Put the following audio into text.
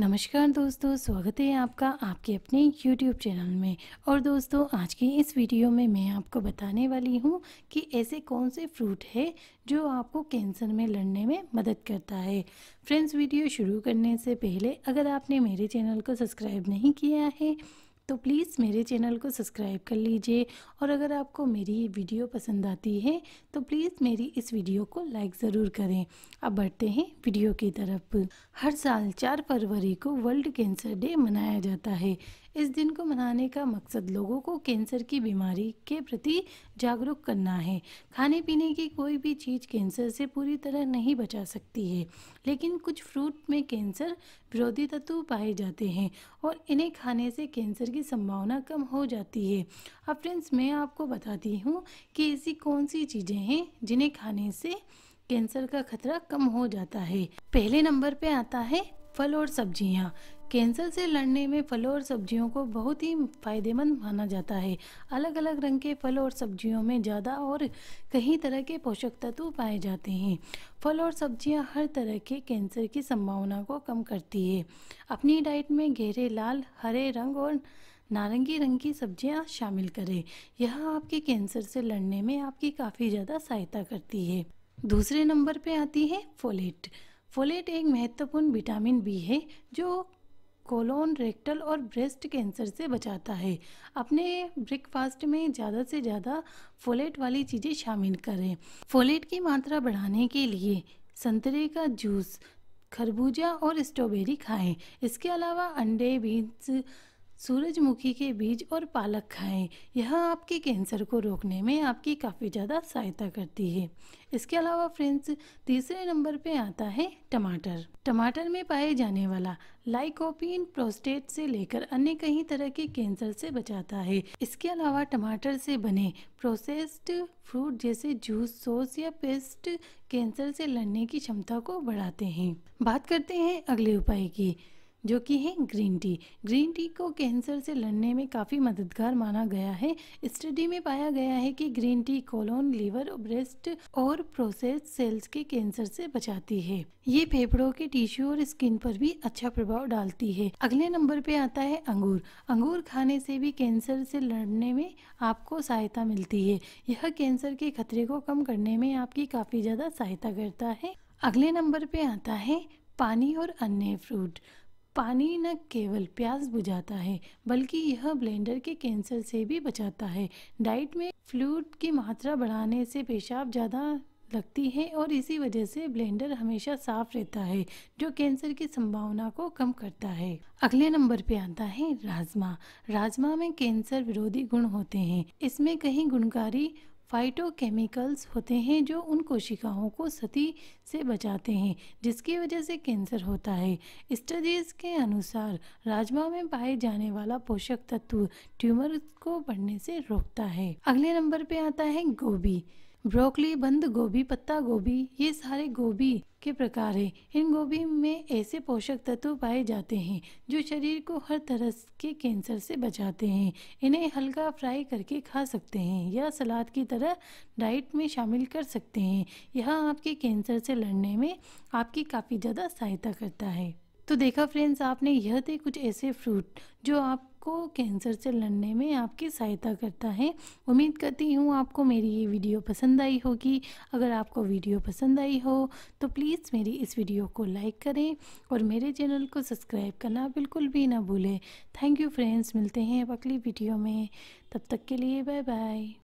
नमस्कार दोस्तों स्वागत है आपका आपके अपने YouTube चैनल में और दोस्तों आज की इस वीडियो में मैं आपको बताने वाली हूँ कि ऐसे कौन से फ्रूट है जो आपको कैंसर में लड़ने में मदद करता है फ्रेंड्स वीडियो शुरू करने से पहले अगर आपने मेरे चैनल को सब्सक्राइब नहीं किया है तो प्लीज़ मेरे चैनल को सब्सक्राइब कर लीजिए और अगर आपको मेरी वीडियो पसंद आती है तो प्लीज़ मेरी इस वीडियो को लाइक ज़रूर करें अब बढ़ते हैं वीडियो की तरफ हर साल चार फरवरी को वर्ल्ड कैंसर डे मनाया जाता है इस दिन को मनाने का मकसद लोगों को कैंसर की बीमारी के प्रति जागरूक करना है खाने पीने की कोई भी चीज़ कैंसर से पूरी तरह नहीं बचा सकती है लेकिन कुछ फ्रूट में कैंसर विरोधी तत्व पाए जाते हैं और इन्हें खाने से कैंसर की संभावना कम हो जाती है अब फ्रेंड्स मैं आपको बताती हूँ कि ऐसी कौन सी चीज़ें हैं जिन्हें खाने से कैंसर का खतरा कम हो जाता है पहले नंबर पे आता है फल और सब्जियाँ कैंसर से लड़ने में फलों और सब्जियों को बहुत ही फायदेमंद माना जाता है अलग अलग रंग के फल और सब्जियों में ज़्यादा और कई तरह के पोषक तत्व पाए जाते हैं फल और सब्जियां हर तरह के कैंसर की संभावना को कम करती है अपनी डाइट में गहरे लाल हरे रंग और नारंगी रंग की सब्जियां शामिल करें यह आपके कैंसर से लड़ने में आपकी काफ़ी ज़्यादा सहायता करती है दूसरे नंबर पर आती है फोलेट फोलेट एक महत्वपूर्ण विटामिन बी है जो कोलोन रेक्टल और ब्रेस्ट कैंसर से बचाता है अपने ब्रेकफास्ट में ज़्यादा से ज़्यादा फोलेट वाली चीज़ें शामिल करें फोलेट की मात्रा बढ़ाने के लिए संतरे का जूस खरबूजा और स्ट्रॉबेरी खाएं इसके अलावा अंडे बीन्स सूरजमुखी के बीज और पालक खाएं यह आपके कैंसर को रोकने में आपकी काफ़ी ज़्यादा सहायता करती है इसके अलावा फ्रेंड्स तीसरे नंबर पे आता है टमाटर टमाटर में पाए जाने वाला लाइकोपिन प्रोस्टेट से लेकर अन्य कई तरह के कैंसर से बचाता है इसके अलावा टमाटर से बने प्रोसेस्ड फ्रूट जैसे जूस सॉस या पेस्ट कैंसर से लड़ने की क्षमता को बढ़ाते हैं बात करते हैं अगले उपाय की जो कि है ग्रीन टी ग्रीन टी को कैंसर से लड़ने में काफ़ी मददगार माना गया है स्टडी में पाया गया है कि green tea colon liver breast और प्रोसेस सेल्स के कैंसर से बचाती है ये फेफड़ों के टिश्यू और स्किन पर भी अच्छा प्रभाव डालती है अगले नंबर पे आता है अंगूर अंगूर खाने से भी कैंसर से लड़ने में आपको सहायता मिलती है यह कैंसर के खतरे को कम करने में आपकी काफ़ी ज़्यादा सहायता करता है अगले नंबर पे आता है पानी और अन्य फ्रूट पानी न केवल प्यास बुझाता है बल्कि यह ब्लेंडर के कैंसर से भी बचाता है डाइट में फ्लूड की मात्रा बढ़ाने से पेशाब ज़्यादा लगती है और इसी वजह से ब्लेंडर हमेशा साफ रहता है जो कैंसर की संभावना को कम करता है अगले नंबर पे आता है राजमा राजमा में कैंसर विरोधी गुण होते हैं इसमें कहीं गुणकारी फाइटोकेमिकल्स होते हैं जो उन कोशिकाओं को सती से बचाते हैं जिसकी वजह से कैंसर होता है स्टडीज़ के अनुसार राजमा में पाए जाने वाला पोषक तत्व ट्यूमर को बढ़ने से रोकता है अगले नंबर पे आता है गोभी ब्रोकली बंद गोभी पत्ता गोभी ये सारे गोभी के प्रकार हैं इन गोभी में ऐसे पोषक तत्व पाए जाते हैं जो शरीर को हर तरह के कैंसर से बचाते हैं इन्हें हल्का फ्राई करके खा सकते हैं या सलाद की तरह डाइट में शामिल कर सकते हैं यह आपके कैंसर से लड़ने में आपकी काफ़ी ज़्यादा सहायता करता है तो देखा फ्रेंड्स आपने यह थे कुछ ऐसे फ्रूट जो आप आपको कैंसर से लड़ने में आपकी सहायता करता है उम्मीद करती हूँ आपको मेरी ये वीडियो पसंद आई होगी अगर आपको वीडियो पसंद आई हो तो प्लीज़ मेरी इस वीडियो को लाइक करें और मेरे चैनल को सब्सक्राइब करना बिल्कुल भी ना भूलें थैंक यू फ्रेंड्स मिलते हैं अब अगली वीडियो में तब तक के लिए बाय बाय